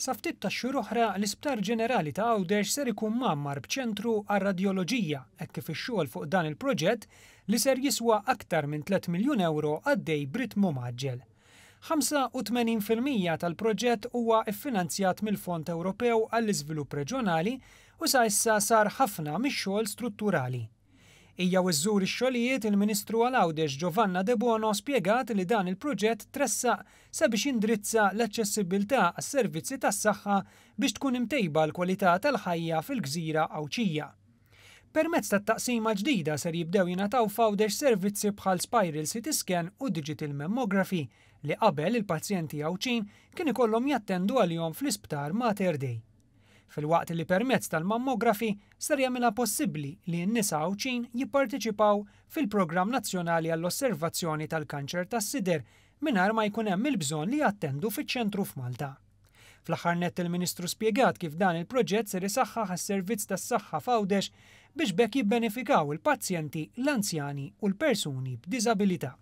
Saftit ta' xhur oħra l-Isptar Ġenerali ta' Għawdex ser ikun mammar b'ċentru għal radioloġija hekk kif ix-xogħol fuq dan il-proġett li ser jiswa aktar minn 3 miljun euro għaddej Brit Mumaġġel. 85% tal-proġett huwa iffinanzjat mill-Fond Ewropew għall-Iżvilupp Reġjonali u sa issa sar ħafna mix-xogħol strutturali. Ija wiżżur ix-xogħlijiet il-Ministru għal-Awdex Giovanna De Bono spjegat li dan il-proġett tressaq sabiex indrizza l-aċċessibilità għas-servizzi tas-saħħa biex tkun imtejba l-kwalità tal-ħajja fil-gżira għawċija. Permezz ta' taqsima ġdida ser jibdew jingħataw f'Awdex servizzi bħal Spiral City Scan u Digital Memography li qabel il-pazjenti għawċin kien ikollhom jattendu għalihom fl-isptar Mater Dei fil-waqt li permezz tal-mammografi ser jagħmilha possibbli li n-nisa uċin jipparteċipaw fil-Programm Nazzjonali għall-Osservazzjoni tal-Kanċer tas-Sider mingħajr ma jkun hemm il-bżonn li jattendu fiċ-ċentru f'Malta. Fl-aħħar nett il-Ministru spjegat kif dan il-proġett ser isaħħaħ għas servizz tas-saħħa f'għawdex biex bekk jibbenefikaw il-pazjenti, l-anzjani u l-persuni b'diżabilità.